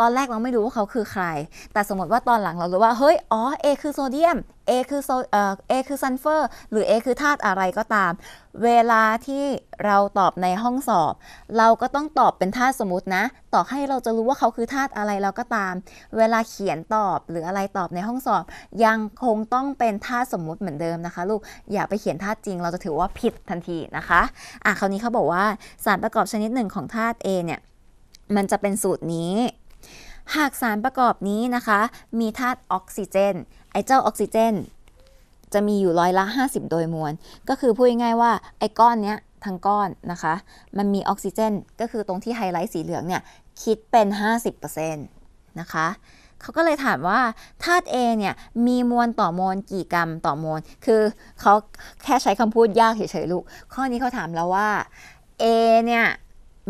ตอนแรกเราไม่รู้ว่าเขาคือใคร แต่สมมติว่าตอนหลังเรารู้ว่า เฮ้ย อ๋อ A คือโซเดียม A คือโซ เอ่อ A คือซัลเฟอร์ หรือ A คือธาตุอะไรก็ตาม เวลาที่เราตอบในห้องสอบ เราก็ต้องตอบเป็นธาตุสมมตินะต่อให้เราจะรู้ว่าเขาคือธาตุอะไรเราก็ตาม เวลาเขียนตอบหรืออะไรตอบในห้องสอบ ยังคงต้องเป็นธาตุสมมติเหมือนเดิมนะคะลูก อย่าไปเขียนธาตุจริง เราจะถือว่าผิดทันทีนะคะ อ่ะคราวนี้เขาบอกว่าสารประกอบชนิดหนึ่งของธาตุ A เนี่ย มันจะเป็นสูตรนี้หากสารประกอบนี้นะคะ มีธาตุออกซิเจน ไอเจ้าออกซิเจน จะมีอยู่ร้อยละ 50 โดยมวล ก็คือพูดง่ายๆว่าไอก้อนเนี้ยทั้งก้อนนะคะ มันมีออกซิเจนก็คือตรงที่ไฮไลท์สีเหลืองเนี่ย คิดเป็น 50%นะคะเขาก็เลยถามว่าธาตุ A เนี่ย มีมวลต่อมวลกี่กรัมต่อมวลคือเขาแค่ใช้คำพูดยากเฉยๆลูก ข้อนี้เขาถามแล้วว่า A เนี่ย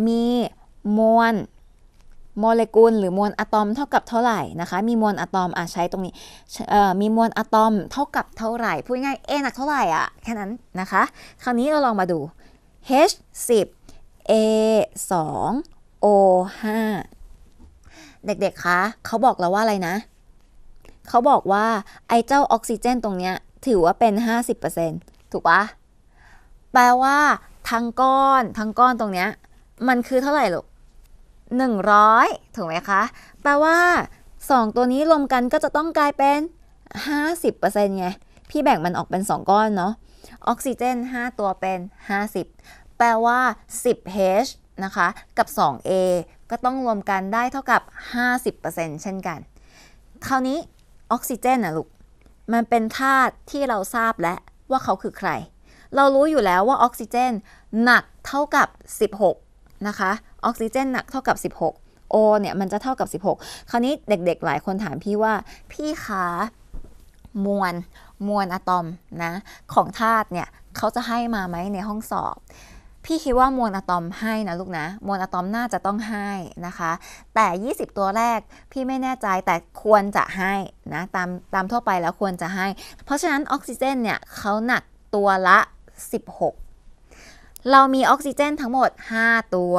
มีมวลโมเลกุล หรือมวลอะตอมเท่ากับเท่าไหร่นะคะ มีมวลอะตอมอาจใช้ตรงนี้มีมวลอะตอมเท่ากับเท่าไหร่พูดง่ายเอหนักเท่าไหร่อ่ะแค่นั้นนะคะ คราวนี้เราลองมาดู H 10 A 2 O 5เด็กๆคะเขาบอกเราว่าอะไรนะเขาบอกว่าไอเจ้าออกซิเจนตรงเนี้ยถือว่าเป็น 50%ถูกปะแปลว่าทั้งก้อนทั้งก้อนตรงเนี้ยมันคือเท่าไหร่ลูก100 ถูกไหมคะ แปลว่า 2 ตัวนี้รวมกันก็จะต้องกลายเป็น 50%ไง พี่แบ่งมันออกเป็น 2 ก้อนเนาะออกซิเจน 5 ตัวเป็น 50 แปลว่า 10H นะคะ กับ 2A ก็ต้องรวมกันได้เท่ากับ 50%เช่นกันคราวนี้ออกซิเจนนะลูก มันเป็นธาตุที่เราทราบแล้วว่าเขาคือใคร เรารู้อยู่แล้วว่าออกซิเจนหนักเท่ากับ 16นะคะออกซิเจนหนักเท่ากับ 16 O เนี่ยมันจะเท่ากับ 16 คราวนี้เด็กๆหลายคนถามพี่ว่าพี่คะมวลมวลอะตอมนะของธาตุเนี่ยเขาจะให้มาไหมในห้องสอบ พี่คิดว่ามวลอะตอมให้นะลูกนะมวลอะตอมน่าจะต้องให้นะคะแต่ 20 ตัวแรกพี่ไม่แน่ใจแต่ควรจะให้นะตามตามทั่วไปแล้วควรจะให้ เพราะฉะนั้นออกซิเจนเนี่ยเขาหนักตัวละ 16เรามีออกซิเจนทั้งหมด 5 ตัว